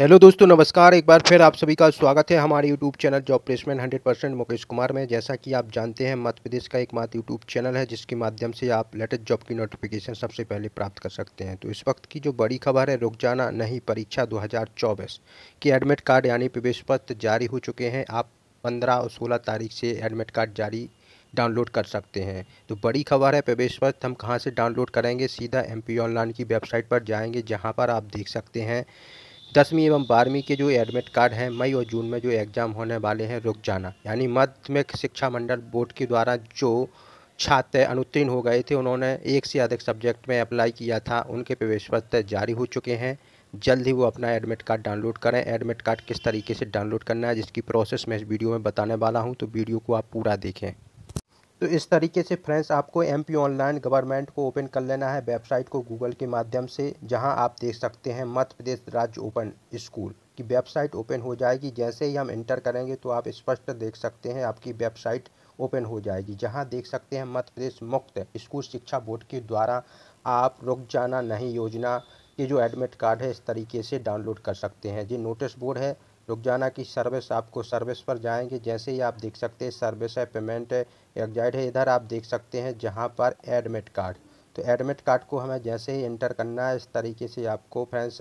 hello दोस्तों नमस्कार एक बार फिर आप सभी का स्वागत है हमारे YouTube channel job placement hundred percent Mukesh Kumar में जैसा कि आप जानते हैं मध्य प्रदेश का एक मात्र यूट्यूब चैनल है जिसके माध्यम से आप लेटेस्ट जॉब की नोटिफिकेशन सबसे पहले प्राप्त कर सकते हैं तो इस वक्त की जो बड़ी खबर है रुक जाना नहीं परीक्षा दो के एडमिट कार्ड यानी प्रवेश पत्र जारी हो चुके हैं आप पंद्रह और सोलह तारीख से एडमिट कार्ड जारी डाउनलोड कर सकते हैं तो बड़ी खबर है प्रवेश पत्र हम कहाँ से डाउनलोड करेंगे सीधा एम ऑनलाइन की वेबसाइट पर जाएंगे जहाँ पर आप देख सकते हैं दसवीं एवं बारहवीं के जो एडमिट कार्ड हैं मई और जून में जो एग्ज़ाम होने वाले हैं रुक जाना यानी माध्यमिक शिक्षा मंडल बोर्ड के द्वारा जो छात्र अनुत्तीर्ण हो गए थे उन्होंने एक से अधिक सब्जेक्ट में अप्लाई किया था उनके प्रवेश पत्र जारी हो चुके हैं जल्द ही वो अपना एडमिट कार्ड डाउनलोड करें एडमिट कार्ड किस तरीके से डाउनलोड करना है जिसकी प्रोसेस मैं इस वीडियो में बताने वाला हूँ तो वीडियो को आप पूरा देखें तो इस तरीके से फ्रेंड्स आपको एम पी ऑनलाइन गवर्नमेंट को ओपन कर लेना है वेबसाइट को गूगल के माध्यम से जहां आप देख सकते हैं मध्य प्रदेश राज्य ओपन स्कूल की वेबसाइट ओपन हो जाएगी जैसे ही हम इंटर करेंगे तो आप स्पष्ट देख सकते हैं आपकी वेबसाइट ओपन हो जाएगी जहां देख सकते हैं मध्य प्रदेश मुक्त स्कूल शिक्षा बोर्ड के द्वारा आप रुक जाना नहीं योजना के जो एडमिट कार्ड है इस तरीके से डाउनलोड कर सकते हैं जी नोटिस बोर्ड है रुक जाना की सर्विस आपको सर्विस पर जाएंगे जैसे ही आप देख सकते हैं सर्विस है पेमेंट है एग्जाइट है इधर आप देख सकते हैं जहाँ पर एडमिट कार्ड तो एडमिट कार्ड को हमें जैसे ही इंटर करना है इस तरीके से आपको फ्रेंड्स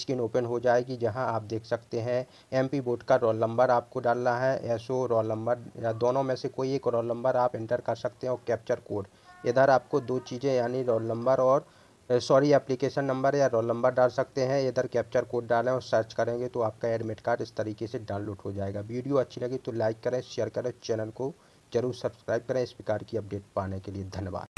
स्क्रीन ओपन हो जाएगी जहां आप देख सकते हैं एमपी बोर्ड का रोल नंबर आपको डालना है एसओ रोल नंबर या दोनों में से कोई एक रोल नंबर आप इंटर कर सकते हैं और कैप्चर कोड इधर आपको दो चीज़ें यानी रोल नंबर और सॉरी एप्लीकेशन नंबर या रोल नंबर डाल सकते हैं इधर कैप्चर कोड डालें और सर्च करेंगे तो आपका एडमिट कार्ड इस तरीके से डाउनलोड हो जाएगा वीडियो अच्छी लगी तो लाइक करें शेयर करें चैनल को जरूर सब्सक्राइब करें इस प्रकार की अपडेट पाने के लिए धन्यवाद